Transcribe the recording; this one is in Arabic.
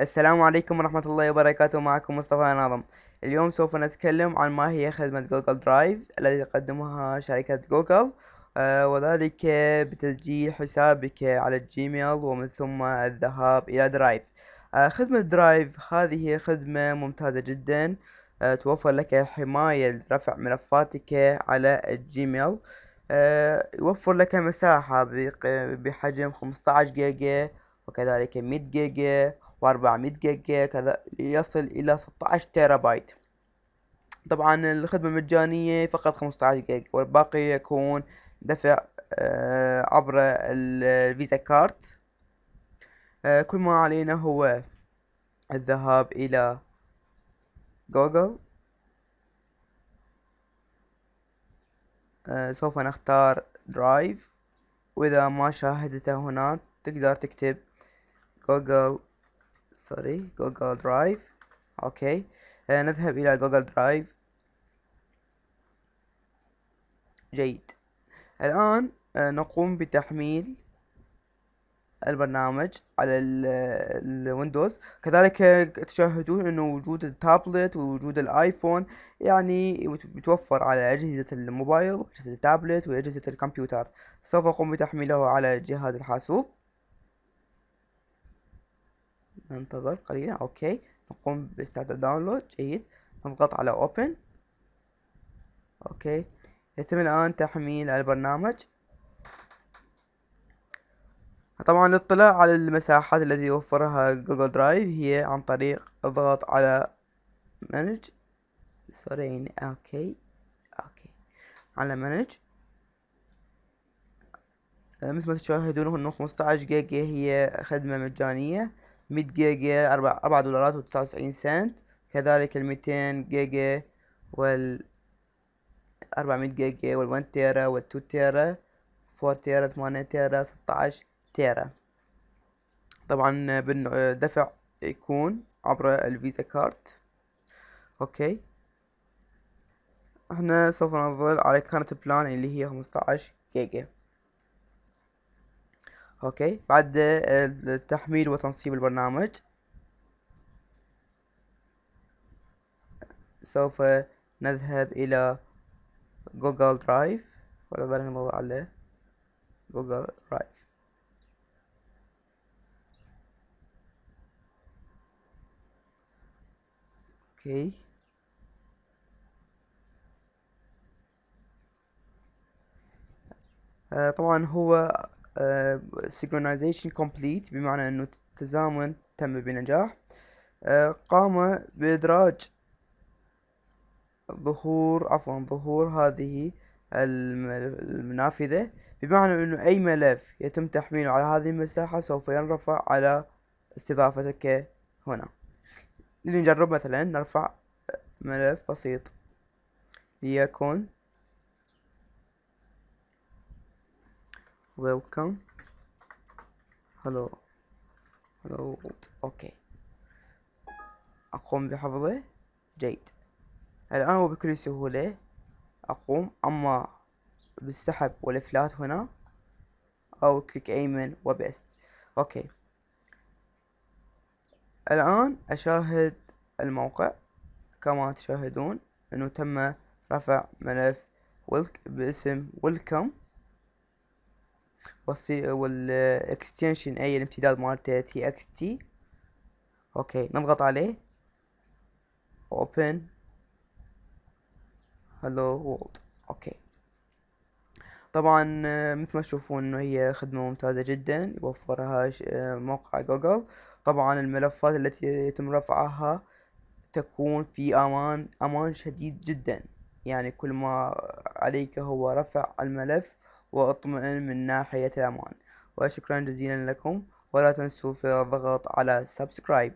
السلام عليكم ورحمة الله وبركاته معكم مصطفى ناظم اليوم سوف نتكلم عن ما هي خدمة جوجل درايف التي تقدمها شركة جوجل آه، وذلك بتسجيل حسابك على الجيميل ومن ثم الذهاب إلى درايف آه، خدمة درايف هذه خدمة ممتازة جدا آه، توفر لك حماية لرفع ملفاتك على الجيميل يوفر لك مساحة بحجم 15 جيجا وكذلك 100 جيجا و400 جيجا كذا يصل إلى 16 تيرا بايت طبعا الخدمة المجانية فقط 15 جيجا والباقي يكون دفع آه، عبر الفيزا كارت آه، كل ما علينا هو الذهاب إلى جوجل آه، سوف نختار درايف وإذا ما شاهدته هنا تقدر تكتب جوجل سوري جوجل درايف اوكي آه نذهب الى جوجل درايف جيد الان آه نقوم بتحميل البرنامج على الويندوز كذلك تشاهدون انه وجود التابلت ووجود الايفون يعني متوفر على اجهزة الموبايل واجهزة التابلت واجهزة الكمبيوتر سوف اقوم بتحميله على جهاز الحاسوب ننتظر قليلا اوكي نقوم باستعداد داونلود جيد نضغط على اوبن اوكي يتم الان تحميل البرنامج طبعا الاطلاع على المساحات التي يوفرها جوجل درايف هي عن طريق الضغط على مانج سورين اوكي اوكي على مانج مثل ما تشاهدون هنا 15 جيجا هي خدمة مجانية 100 جيجا 4 دولارات و99 سنت كذلك ال 200 جيجا وال 400 جيجا وال 1 تيرا وال 2 تيرا 4 تيرا 8 تيرا 16 تيرا طبعا بالدفع يكون عبر الفيزا كارت اوكي احنا سوف نظل على كارت بلان اللي هي 15 جيجا اوكي بعد التحميل وتنصيب البرنامج سوف نذهب الى جوجل درايف ولا نضغط على جوجل درايف اوكي آه، طبعا هو آه، synchronization complete بمعنى أنه التزامن تم بنجاح آه، قام بإدراج ظهور عفوا ظهور هذه النافذة بمعنى أنه أي ملف يتم تحميله على هذه المساحة سوف ينرفع على استضافتك هنا لنجرب مثلا نرفع ملف بسيط ليكون welcome hello hello اوكي اقوم بحفظه جيد الان وبكل سهولة اقوم اما بالسحب والافلات هنا او كليك ايمن وبست اوكي الان اشاهد الموقع كما تشاهدون انه تم رفع ملف ويلك باسم ويلكم والاكستنشن اي الامتداد مالته تي اكس تي اوكي نضغط عليه اوبن هالو وولد اوكي طبعا مثل ما تشوفون انه هي خدمة ممتازة جدا يوفرها آه، موقع جوجل طبعا الملفات التي يتم رفعها تكون في امان امان شديد جدا يعني كل ما عليك هو رفع الملف وأطمئن من ناحية الأمان وشكرا جزيلا لكم ولا تنسوا في الضغط على سبسكرايب